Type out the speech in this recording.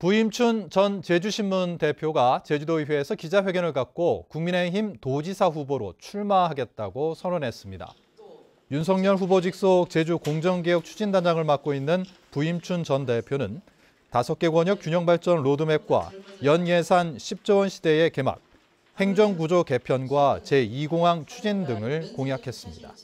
부임춘 전 제주신문 대표가 제주도의회에서 기자회견을 갖고 국민의힘 도지사 후보로 출마하겠다고 선언했습니다. 윤석열 후보 직속 제주 공정개혁 추진단장을 맡고 있는 부임춘 전 대표는 다섯 개 권역 균형발전 로드맵과 연예산 10조 원 시대의 개막, 행정구조 개편과 제2공항 추진 등을 공약했습니다.